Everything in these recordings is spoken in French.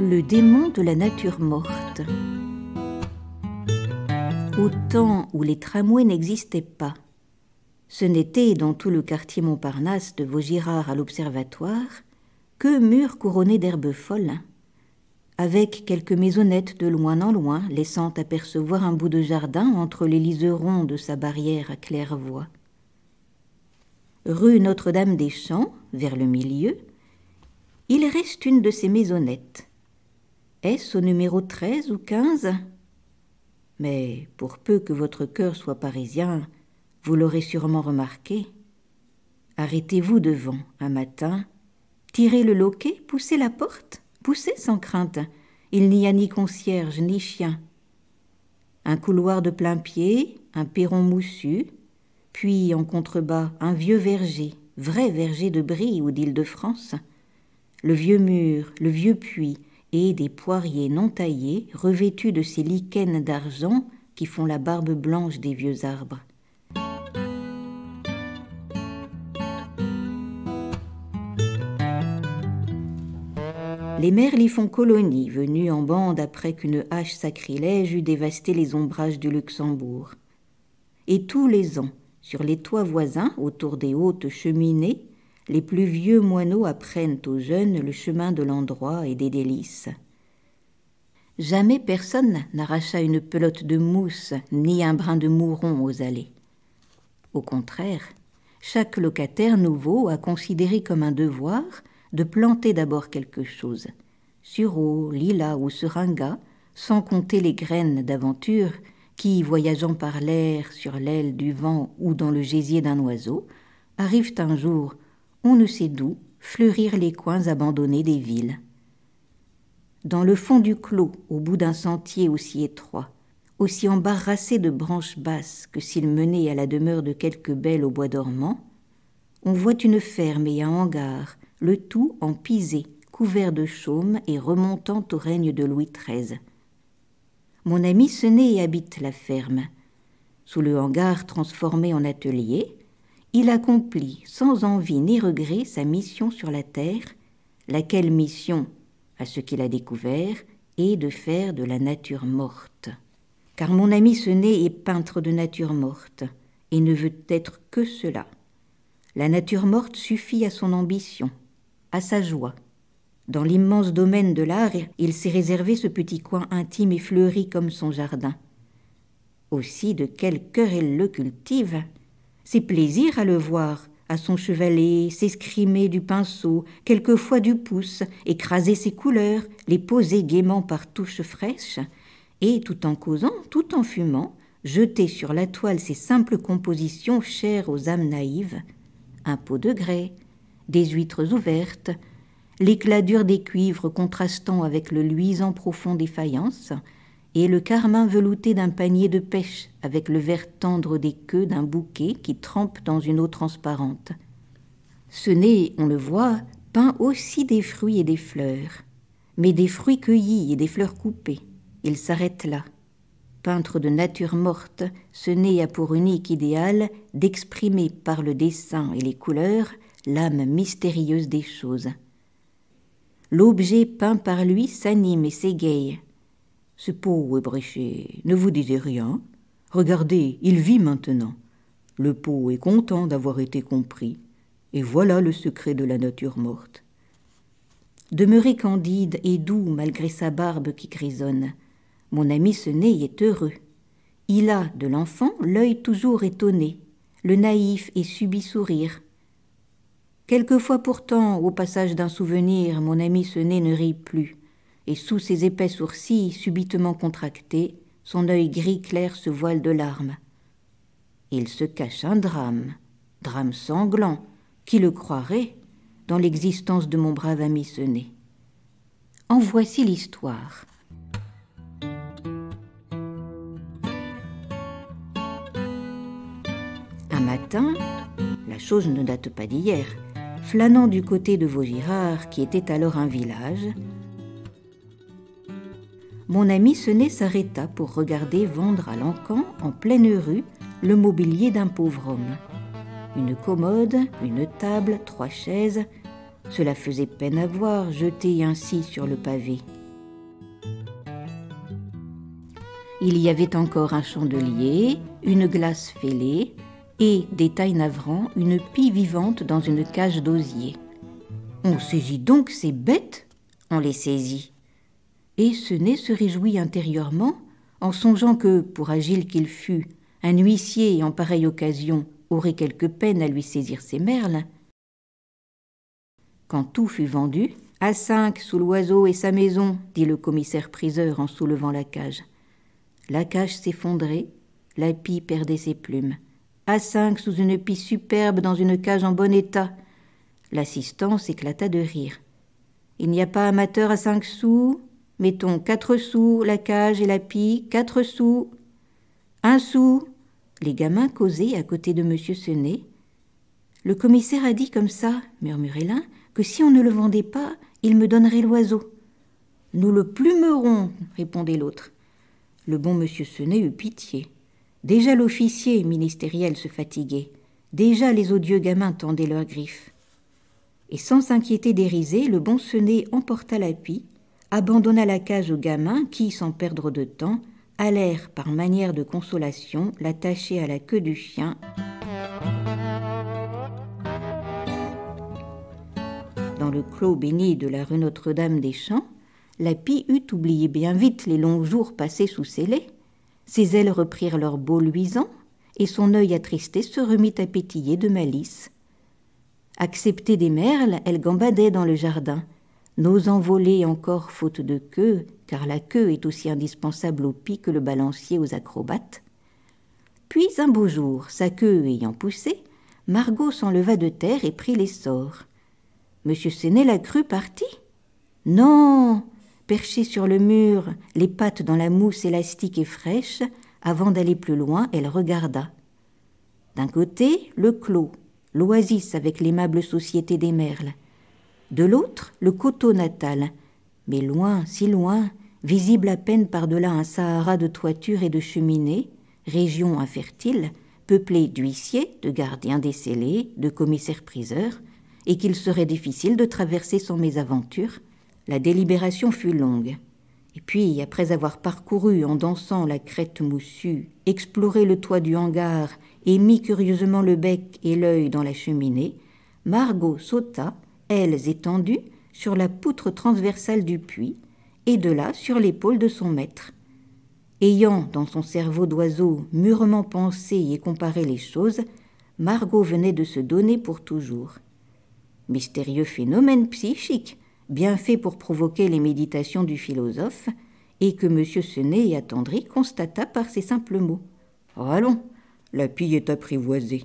Le démon de la nature morte. Au temps où les tramways n'existaient pas, ce n'était dans tout le quartier Montparnasse de Vaugirard à l'Observatoire que murs couronnés d'herbes folles, avec quelques maisonnettes de loin en loin, laissant apercevoir un bout de jardin entre les liserons de sa barrière à claire-voie. Rue Notre-Dame-des-Champs, vers le milieu, il reste une de ces maisonnettes, au numéro 13 ou 15 Mais pour peu que votre cœur soit parisien, vous l'aurez sûrement remarqué. Arrêtez-vous devant un matin, tirez le loquet, poussez la porte, poussez sans crainte. Il n'y a ni concierge ni chien. Un couloir de plein pied, un perron moussu, puis en contrebas un vieux verger, vrai verger de Brie ou d'Île-de-France. Le vieux mur, le vieux puits, et des poiriers non taillés revêtus de ces lichens d'argent qui font la barbe blanche des vieux arbres. Les mères y font colonie, venues en bande après qu'une hache sacrilège eut dévasté les ombrages du Luxembourg. Et tous les ans, sur les toits voisins, autour des hautes cheminées, les plus vieux moineaux apprennent aux jeunes le chemin de l'endroit et des délices. Jamais personne n'arracha une pelote de mousse ni un brin de mouron aux allées. Au contraire, chaque locataire nouveau a considéré comme un devoir de planter d'abord quelque chose, sureau, lilas ou seringa, sans compter les graines d'aventure qui, voyageant par l'air, sur l'aile du vent ou dans le gésier d'un oiseau, arrivent un jour on ne sait d'où, fleurirent les coins abandonnés des villes. Dans le fond du clos, au bout d'un sentier aussi étroit, aussi embarrassé de branches basses que s'il menait à la demeure de quelque belles au bois dormant, on voit une ferme et un hangar, le tout en pisé, couvert de chaume et remontant au règne de Louis XIII. Mon ami et habite la ferme. Sous le hangar transformé en atelier, il accomplit sans envie ni regret sa mission sur la terre, laquelle mission, à ce qu'il a découvert, est de faire de la nature morte. Car mon ami Senet est peintre de nature morte et ne veut être que cela. La nature morte suffit à son ambition, à sa joie. Dans l'immense domaine de l'art, il s'est réservé ce petit coin intime et fleuri comme son jardin. Aussi, de quel cœur il le cultive c'est plaisir à le voir, à son chevalet, s'escrimer du pinceau, quelquefois du pouce, écraser ses couleurs, les poser gaiement par touches fraîches, et tout en causant, tout en fumant, jeter sur la toile ces simples compositions chères aux âmes naïves un pot de grès, des huîtres ouvertes, l'éclat dur des cuivres contrastant avec le luisant profond des faïences, et le carmin velouté d'un panier de pêche avec le vert tendre des queues d'un bouquet qui trempe dans une eau transparente. Ce nez, on le voit, peint aussi des fruits et des fleurs, mais des fruits cueillis et des fleurs coupées. Il s'arrête là. Peintre de nature morte, ce nez a pour unique idéal d'exprimer par le dessin et les couleurs l'âme mystérieuse des choses. L'objet peint par lui s'anime et s'égaye, ce pot est bréché, ne vous disiez rien. Regardez, il vit maintenant. Le pot est content d'avoir été compris, et voilà le secret de la nature morte. Demeurez candide et doux malgré sa barbe qui grisonne, mon ami nez est heureux. Il a, de l'enfant, l'œil toujours étonné, le naïf et subit sourire. Quelquefois pourtant, au passage d'un souvenir, mon ami nez ne rit plus et sous ses épais sourcils subitement contractés, son œil gris clair se voile de larmes. Il se cache un drame, drame sanglant, qui le croirait, dans l'existence de mon brave ami Sené. En voici l'histoire. Un matin, la chose ne date pas d'hier, flânant du côté de Vaugirard, qui était alors un village, mon ami Senet s'arrêta pour regarder vendre à l'encan, en pleine rue, le mobilier d'un pauvre homme. Une commode, une table, trois chaises, cela faisait peine à voir jeté ainsi sur le pavé. Il y avait encore un chandelier, une glace fêlée et, détail navrant, une pie vivante dans une cage d'osier. On saisit donc ces bêtes On les saisit et ce nez se réjouit intérieurement en songeant que, pour agile qu'il fût, un huissier en pareille occasion aurait quelque peine à lui saisir ses merles. Quand tout fut vendu, à cinq sous l'oiseau et sa maison, dit le commissaire priseur en soulevant la cage. La cage s'effondrait, la pie perdait ses plumes. À cinq sous une pie superbe dans une cage en bon état. L'assistance éclata de rire. Il n'y a pas amateur à cinq sous Mettons quatre sous la cage et la pie, quatre sous, un sou. Les gamins causaient à côté de Monsieur Senet. Le commissaire a dit comme ça, murmurait l'un, que si on ne le vendait pas, il me donnerait l'oiseau. Nous le plumerons, répondait l'autre. Le bon monsieur Senet eut pitié. Déjà l'officier ministériel se fatiguait. Déjà les odieux gamins tendaient leurs griffes. Et sans s'inquiéter des le bon Senet emporta la pie, abandonna la cage au gamin qui, sans perdre de temps, allèrent, par manière de consolation, l'attacher à la queue du chien. Dans le clos béni de la rue Notre-Dame des Champs, la pie eut oublié bien vite les longs jours passés sous ses laits. Ses ailes reprirent leur beau luisant, et son œil attristé se remit à pétiller de malice. Acceptée des merles, elle gambadait dans le jardin, n'osant voler encore faute de queue, car la queue est aussi indispensable au pis que le balancier aux acrobates. Puis un beau jour, sa queue ayant poussé, Margot s'enleva de terre et prit l'essor. Monsieur Séné la cru parti Non Perchée sur le mur, les pattes dans la mousse élastique et fraîche, avant d'aller plus loin, elle regarda. D'un côté, le clos, l'oasis avec l'aimable société des merles de l'autre le coteau natal, mais loin, si loin, visible à peine par-delà un Sahara de toitures et de cheminées, région infertile, peuplée d'huissiers, de gardiens décelés, de commissaires-priseurs, et qu'il serait difficile de traverser sans mésaventure, la délibération fut longue. Et puis, après avoir parcouru en dansant la crête moussue, exploré le toit du hangar et mis curieusement le bec et l'œil dans la cheminée, Margot sauta elles étendues, sur la poutre transversale du puits, et de là sur l'épaule de son maître. Ayant, dans son cerveau d'oiseau, mûrement pensé et comparé les choses, Margot venait de se donner pour toujours. Mystérieux phénomène psychique, bien fait pour provoquer les méditations du philosophe, et que M. Senet attendri constata par ces simples mots. Allons, la pie est apprivoisée.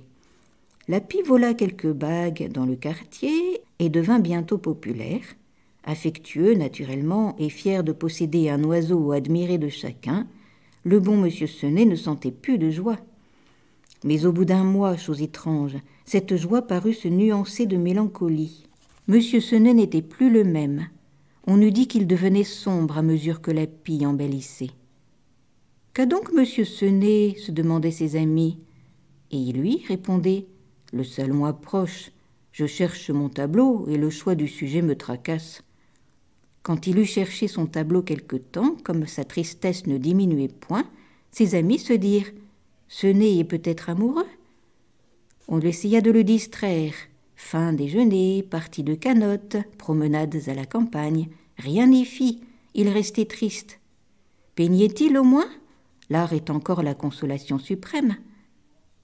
La pie vola quelques bagues dans le quartier et devint bientôt populaire, affectueux naturellement et fier de posséder un oiseau admiré de chacun, le bon monsieur Senet ne sentait plus de joie. Mais au bout d'un mois, chose étrange, cette joie parut se nuancer de mélancolie. Monsieur Senet n'était plus le même. On eût dit qu'il devenait sombre à mesure que la pie embellissait. Qu'a donc monsieur Senet se demandaient ses amis. Et il lui répondait Le salon approche, je cherche mon tableau et le choix du sujet me tracasse. Quand il eut cherché son tableau quelque temps, comme sa tristesse ne diminuait point, ses amis se dirent Ce nez est peut-être amoureux. On essaya de le distraire. Fin déjeuner, partie de canotte, promenades à la campagne, rien n'y fit, il restait triste. Peignait-il au moins L'art est encore la consolation suprême.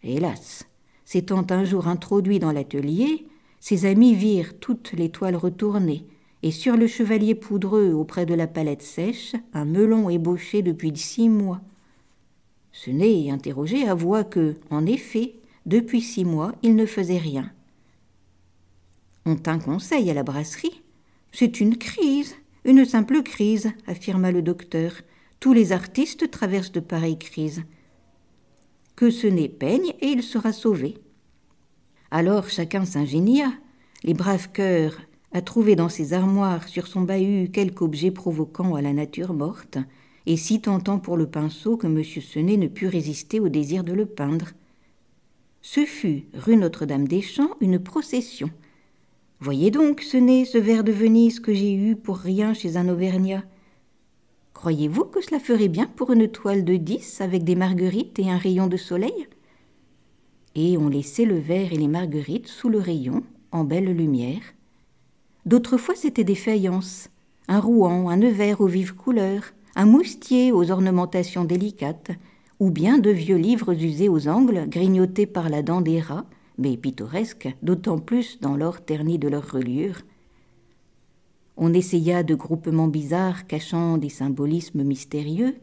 Hélas, s'étant un jour introduit dans l'atelier, ses amis virent toutes les toiles retournées, et sur le chevalier poudreux auprès de la palette sèche, un melon ébauché depuis six mois. Ce nez interrogé avoua que, en effet, depuis six mois, il ne faisait rien. On tint conseil à la brasserie. C'est une crise, une simple crise, affirma le docteur. Tous les artistes traversent de pareilles crises. Que ce nez peigne et il sera sauvé. Alors chacun s'ingénia, les braves cœurs, à trouver dans ses armoires, sur son bahut, quelque objet provoquant à la nature morte, et si tentant pour le pinceau que M. Senet ne put résister au désir de le peindre. Ce fut, rue Notre-Dame-des-Champs, une procession. Voyez donc, Senet, ce verre de Venise que j'ai eu pour rien chez un Auvergnat. Croyez-vous que cela ferait bien pour une toile de dix avec des marguerites et un rayon de soleil et on laissait le verre et les marguerites sous le rayon, en belle lumière. D'autres fois c'étaient des faïences, un Rouen, un vert aux vives couleurs, un moustier aux ornementations délicates, ou bien de vieux livres usés aux angles, grignotés par la dent des rats, mais pittoresques, d'autant plus dans l'or terni de leur reliure. On essaya de groupements bizarres cachant des symbolismes mystérieux,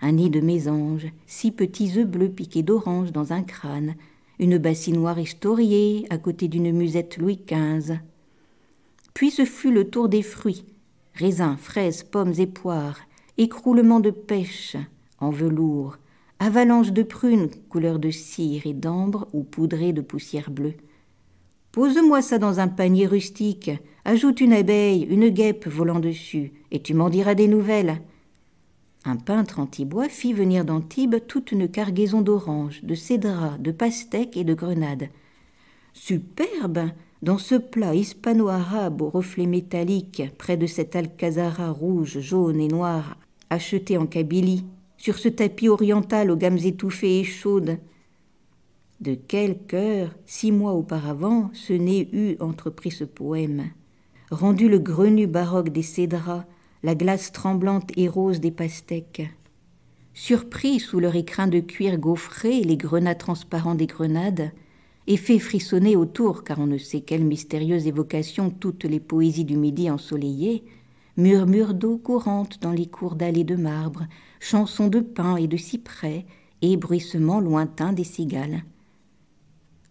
un nid de mésange, six petits œufs bleus piqués d'orange dans un crâne, une bassinoire historiée à côté d'une musette Louis XV. Puis ce fut le tour des fruits raisins, fraises, pommes et poires, écroulement de pêches en velours, avalanche de prunes couleur de cire et d'ambre ou poudrées de poussière bleue. Pose-moi ça dans un panier rustique, ajoute une abeille, une guêpe volant dessus, et tu m'en diras des nouvelles. Un peintre antibois fit venir d'Antibes toute une cargaison d'oranges, de cédrats, de pastèques et de grenades. Superbe dans ce plat hispano-arabe aux reflets métalliques, près de cette alcazara rouge, jaune et noire, acheté en Kabylie, sur ce tapis oriental aux gammes étouffées et chaudes. De quel cœur, six mois auparavant, ce nez eût entrepris ce poème, rendu le grenu baroque des cédrats, la glace tremblante et rose des pastèques. Surpris sous leur écrin de cuir gaufré les grenats transparents des grenades, et fait frissonner autour, car on ne sait quelle mystérieuse évocation, toutes les poésies du midi ensoleillé, murmures d'eau courante dans les cours d'allées de marbre, chansons de pins et de cyprès, et bruissements lointains des cigales.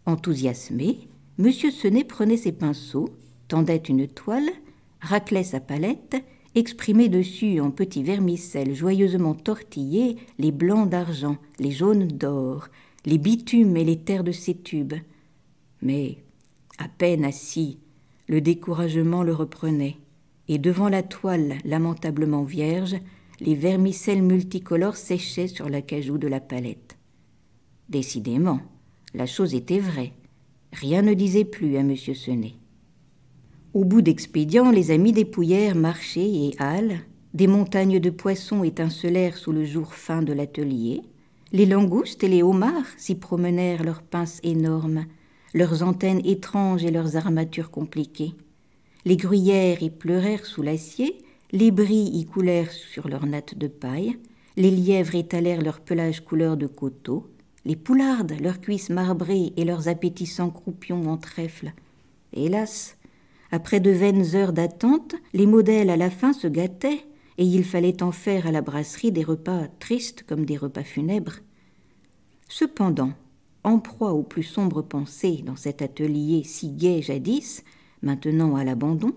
Enthousiasmé, M. Senet prenait ses pinceaux, tendait une toile, raclait sa palette exprimait dessus en petits vermicelles joyeusement tortillés les blancs d'argent, les jaunes d'or, les bitumes et les terres de ses tubes. Mais, à peine assis, le découragement le reprenait, et devant la toile lamentablement vierge, les vermicelles multicolores séchaient sur l'acajou de la palette. Décidément, la chose était vraie. Rien ne disait plus à M. Senet. Au bout d'expédients, les amis dépouillèrent marchés et halles, des montagnes de poissons étincelèrent sous le jour fin de l'atelier, les langoustes et les homards s'y promenèrent leurs pinces énormes, leurs antennes étranges et leurs armatures compliquées. Les gruyères y pleurèrent sous l'acier, les bris y coulèrent sur leurs nattes de paille, les lièvres étalèrent leur pelage couleur de coteau, les poulardes leurs cuisses marbrées et leurs appétissants croupions en trèfle. Hélas, après de vaines heures d'attente, les modèles à la fin se gâtaient, et il fallait en faire à la brasserie des repas tristes comme des repas funèbres. Cependant, en proie aux plus sombres pensées dans cet atelier si gai jadis, maintenant à l'abandon,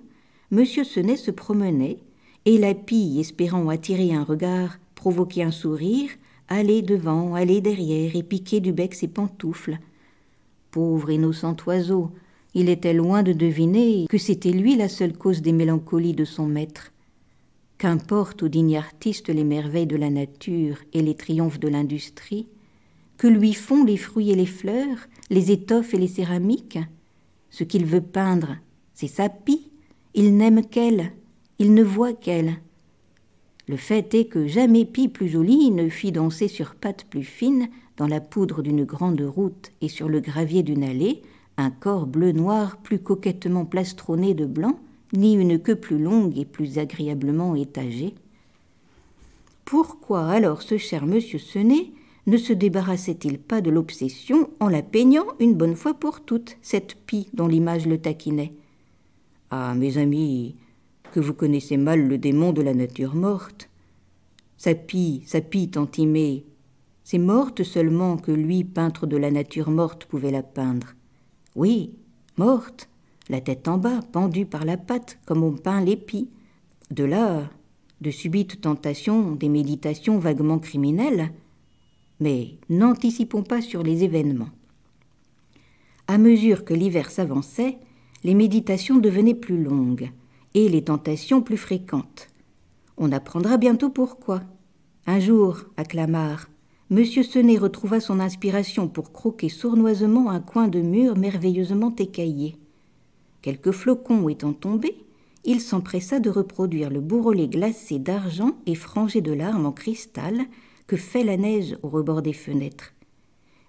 M. Senet se promenait, et la pille, espérant attirer un regard, provoquer un sourire, allait devant, aller derrière et piquer du bec ses pantoufles. Pauvre innocent oiseau, il était loin de deviner que c'était lui la seule cause des mélancolies de son maître. Qu'importe au digne artiste les merveilles de la nature et les triomphes de l'industrie, que lui font les fruits et les fleurs, les étoffes et les céramiques Ce qu'il veut peindre, c'est sa pie, il n'aime qu'elle, il ne voit qu'elle. Le fait est que jamais pie plus jolie ne fit danser sur pattes plus fines, dans la poudre d'une grande route et sur le gravier d'une allée, un corps bleu-noir plus coquettement plastronné de blanc, ni une queue plus longue et plus agréablement étagée. Pourquoi alors ce cher monsieur Senet ne se débarrassait-il pas de l'obsession en la peignant une bonne fois pour toutes, cette pie dont l'image le taquinait Ah, mes amis, que vous connaissez mal le démon de la nature morte. Sa pie, sa pie aimée, c'est morte seulement que lui, peintre de la nature morte, pouvait la peindre. Oui, morte, la tête en bas, pendue par la patte, comme on peint l'épi. De là, de subites tentations, des méditations vaguement criminelles. Mais n'anticipons pas sur les événements. À mesure que l'hiver s'avançait, les méditations devenaient plus longues et les tentations plus fréquentes. On apprendra bientôt pourquoi. Un jour, à Clamart, M. Senet retrouva son inspiration pour croquer sournoisement un coin de mur merveilleusement écaillé. Quelques flocons étant tombés, il s'empressa de reproduire le bourrelet glacé d'argent et frangé de larmes en cristal que fait la neige au rebord des fenêtres.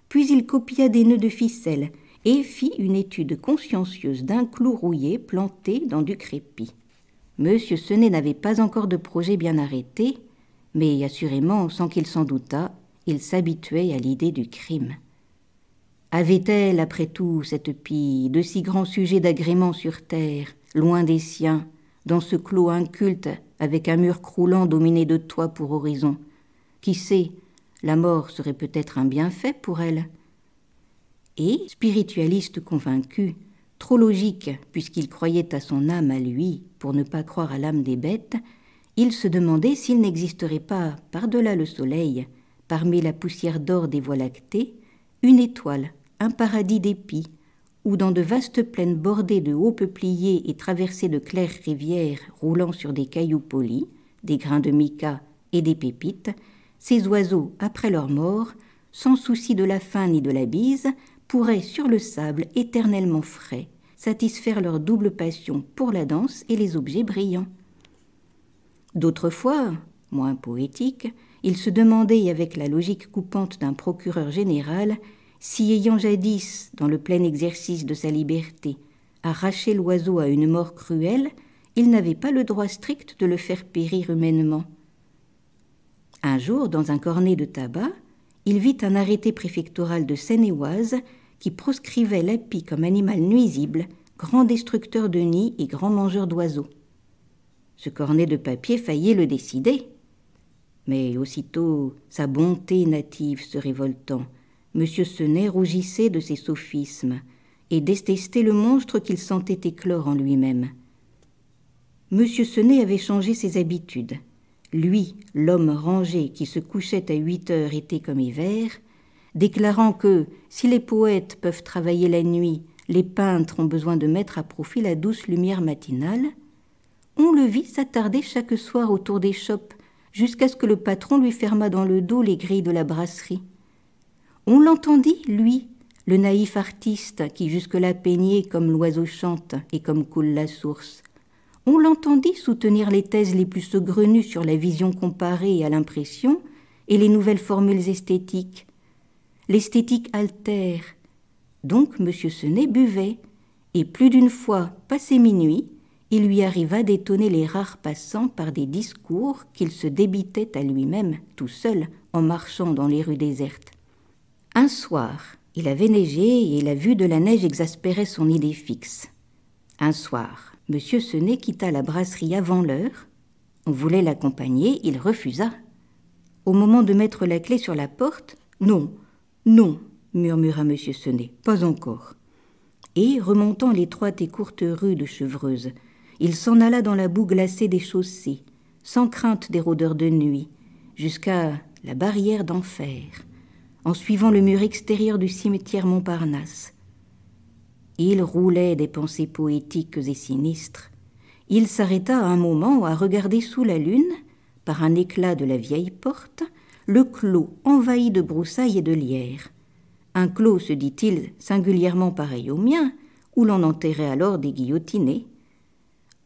Puis il copia des nœuds de ficelle et fit une étude consciencieuse d'un clou rouillé planté dans du crépi. M. Senet n'avait pas encore de projet bien arrêté, mais assurément, sans qu'il s'en doutât, il s'habituait à l'idée du crime. Avait-elle, après tout, cette pie, de si grands sujets d'agrément sur terre, loin des siens, dans ce clos inculte, avec un mur croulant dominé de toits pour horizon Qui sait, la mort serait peut-être un bienfait pour elle. Et, spiritualiste convaincu, trop logique, puisqu'il croyait à son âme à lui, pour ne pas croire à l'âme des bêtes, il se demandait s'il n'existerait pas, par-delà le soleil, parmi la poussière d'or des voies lactées, une étoile, un paradis d'épis, où dans de vastes plaines bordées de hauts peupliers et traversées de claires rivières roulant sur des cailloux polis, des grains de mica et des pépites, ces oiseaux, après leur mort, sans souci de la faim ni de la bise, pourraient, sur le sable éternellement frais, satisfaire leur double passion pour la danse et les objets brillants. D'autres fois, moins poétique, il se demandait, avec la logique coupante d'un procureur général, si ayant jadis, dans le plein exercice de sa liberté, arraché l'oiseau à une mort cruelle, il n'avait pas le droit strict de le faire périr humainement. Un jour, dans un cornet de tabac, il vit un arrêté préfectoral de Seine-et-Oise qui proscrivait l'api comme animal nuisible, grand destructeur de nids et grand mangeur d'oiseaux. Ce cornet de papier faillit le décider. Mais aussitôt, sa bonté native se révoltant, M. Senet rougissait de ses sophismes et détestait le monstre qu'il sentait éclore en lui-même. M. Senet avait changé ses habitudes. Lui, l'homme rangé qui se couchait à huit heures été comme hiver, déclarant que si les poètes peuvent travailler la nuit, les peintres ont besoin de mettre à profit la douce lumière matinale, on le vit s'attarder chaque soir autour des chopes jusqu'à ce que le patron lui fermât dans le dos les grilles de la brasserie. On l'entendit, lui, le naïf artiste qui jusque-là peignait comme l'oiseau chante et comme coule la source. On l'entendit soutenir les thèses les plus saugrenues sur la vision comparée à l'impression et les nouvelles formules esthétiques. L'esthétique altère. Donc M. Senet buvait, et plus d'une fois, passé minuit, il lui arriva d'étonner les rares passants par des discours qu'il se débitait à lui-même tout seul en marchant dans les rues désertes. Un soir, il avait neigé et la vue de la neige exaspérait son idée fixe. Un soir, M. Senet quitta la brasserie avant l'heure. On voulait l'accompagner, il refusa. Au moment de mettre la clé sur la porte, non, non, murmura M. Senet, pas encore. Et, remontant l'étroite et courte rue de Chevreuse, il s'en alla dans la boue glacée des chaussées, sans crainte des rôdeurs de nuit, jusqu'à la barrière d'enfer, en suivant le mur extérieur du cimetière Montparnasse. Il roulait des pensées poétiques et sinistres. Il s'arrêta un moment à regarder sous la lune, par un éclat de la vieille porte, le clos envahi de broussailles et de lierres. Un clos, se dit-il, singulièrement pareil au mien, où l'on enterrait alors des guillotinés.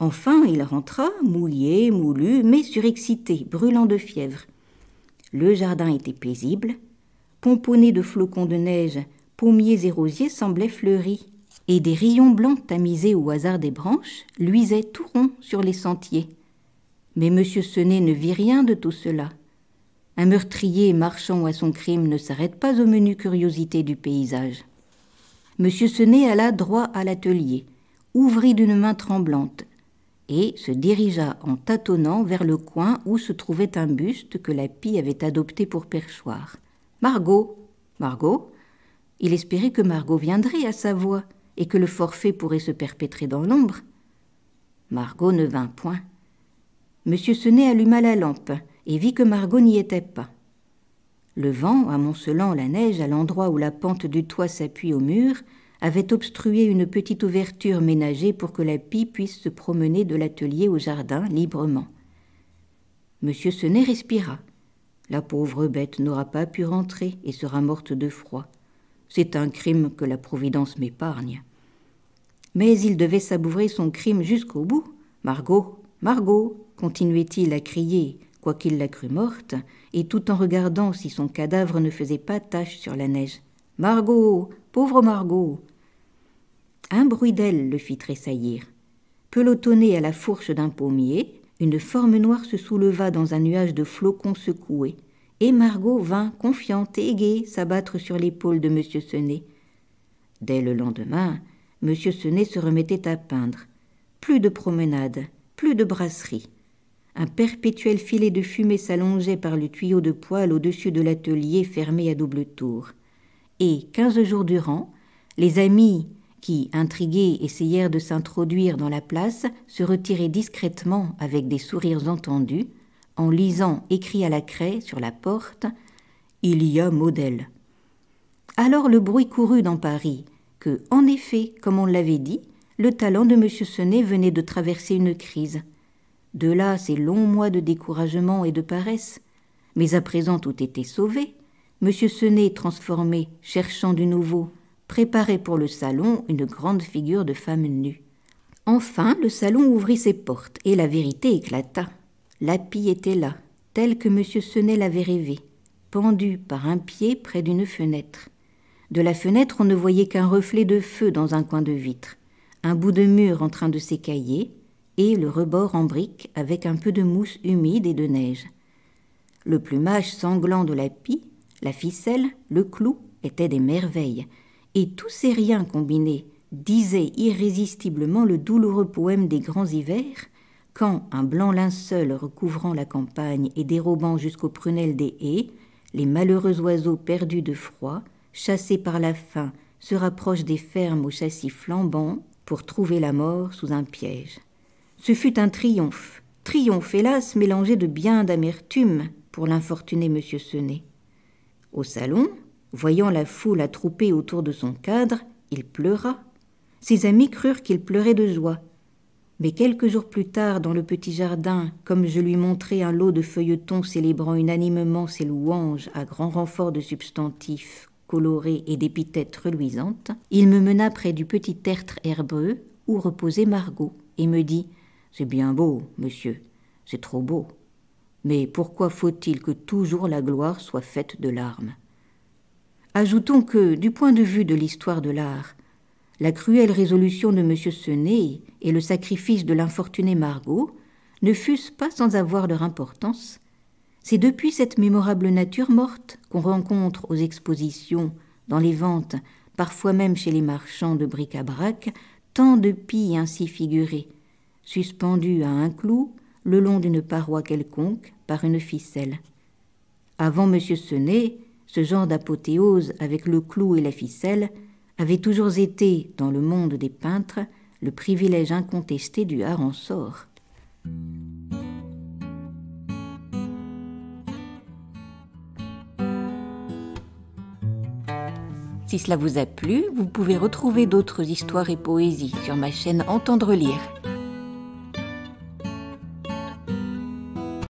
Enfin, il rentra, mouillé, moulu, mais surexcité, brûlant de fièvre. Le jardin était paisible, pomponné de flocons de neige, pommiers et rosiers semblaient fleuris, et des rayons blancs tamisés au hasard des branches luisaient tout rond sur les sentiers. Mais M. Senet ne vit rien de tout cela. Un meurtrier marchant à son crime ne s'arrête pas aux menues curiosités du paysage. M. Senet alla droit à l'atelier, ouvrit d'une main tremblante, et se dirigea en tâtonnant vers le coin où se trouvait un buste que la pie avait adopté pour perchoir. Margot Margot Il espérait que Margot viendrait à sa voix et que le forfait pourrait se perpétrer dans l'ombre. Margot ne vint point. Monsieur Senet alluma la lampe et vit que Margot n'y était pas. Le vent, amoncelant la neige à l'endroit où la pente du toit s'appuie au mur, avait obstrué une petite ouverture ménagée pour que la pie puisse se promener de l'atelier au jardin librement. Monsieur Senet respira. La pauvre bête n'aura pas pu rentrer et sera morte de froid. C'est un crime que la Providence m'épargne. Mais il devait s'abouvrer son crime jusqu'au bout. Margot, Margot, continuait-il à crier, quoiqu'il la crût morte, et tout en regardant si son cadavre ne faisait pas tache sur la neige. Margot Pauvre Margot Un bruit d'ailes le fit tressaillir. Pelotonné à la fourche d'un pommier, une forme noire se souleva dans un nuage de flocons secoués, et Margot vint, confiante et gaie, s'abattre sur l'épaule de M. Senet. Dès le lendemain, M. Senet se remettait à peindre. Plus de promenades, plus de brasseries. Un perpétuel filet de fumée s'allongeait par le tuyau de poêle au-dessus de l'atelier fermé à double tour et, quinze jours durant, les amis qui, intrigués, essayèrent de s'introduire dans la place, se retiraient discrètement avec des sourires entendus, en lisant écrit à la craie sur la porte Il y a modèle. Alors le bruit courut dans Paris que, en effet, comme on l'avait dit, le talent de M. Senet venait de traverser une crise. De là ces longs mois de découragement et de paresse. Mais à présent tout était sauvé. M. Senet transformé, cherchant du nouveau, préparait pour le salon une grande figure de femme nue. Enfin, le salon ouvrit ses portes et la vérité éclata. La pie était là, telle que M. Senet l'avait rêvée, pendue par un pied près d'une fenêtre. De la fenêtre, on ne voyait qu'un reflet de feu dans un coin de vitre, un bout de mur en train de s'écailler et le rebord en brique avec un peu de mousse humide et de neige. Le plumage sanglant de la pie la ficelle, le clou étaient des merveilles, et tous ces riens combinés disaient irrésistiblement le douloureux poème des grands hivers, quand, un blanc linceul recouvrant la campagne et dérobant jusqu'aux prunelles des haies, les malheureux oiseaux perdus de froid, chassés par la faim, se rapprochent des fermes aux châssis flambants pour trouver la mort sous un piège. Ce fut un triomphe, triomphe hélas mélangé de bien d'amertume pour l'infortuné monsieur Senet. Au salon, voyant la foule attroupée autour de son cadre, il pleura. Ses amis crurent qu'il pleurait de joie. Mais quelques jours plus tard, dans le petit jardin, comme je lui montrais un lot de feuilletons célébrant unanimement ses louanges à grand renfort de substantifs colorés et d'épithètes reluisantes, il me mena près du petit tertre herbeux où reposait Margot et me dit C'est bien beau, monsieur, c'est trop beau. Mais pourquoi faut-il que toujours la gloire soit faite de larmes Ajoutons que, du point de vue de l'histoire de l'art, la cruelle résolution de M. Senet et le sacrifice de l'infortuné Margot ne fussent pas sans avoir leur importance. C'est depuis cette mémorable nature morte qu'on rencontre aux expositions, dans les ventes, parfois même chez les marchands de bric-à-brac, tant de pies ainsi figurées, suspendues à un clou, le long d'une paroi quelconque par une ficelle. Avant M. Senet, ce genre d'apothéose avec le clou et la ficelle avait toujours été, dans le monde des peintres, le privilège incontesté du art en sort. Si cela vous a plu, vous pouvez retrouver d'autres histoires et poésies sur ma chaîne Entendre lire.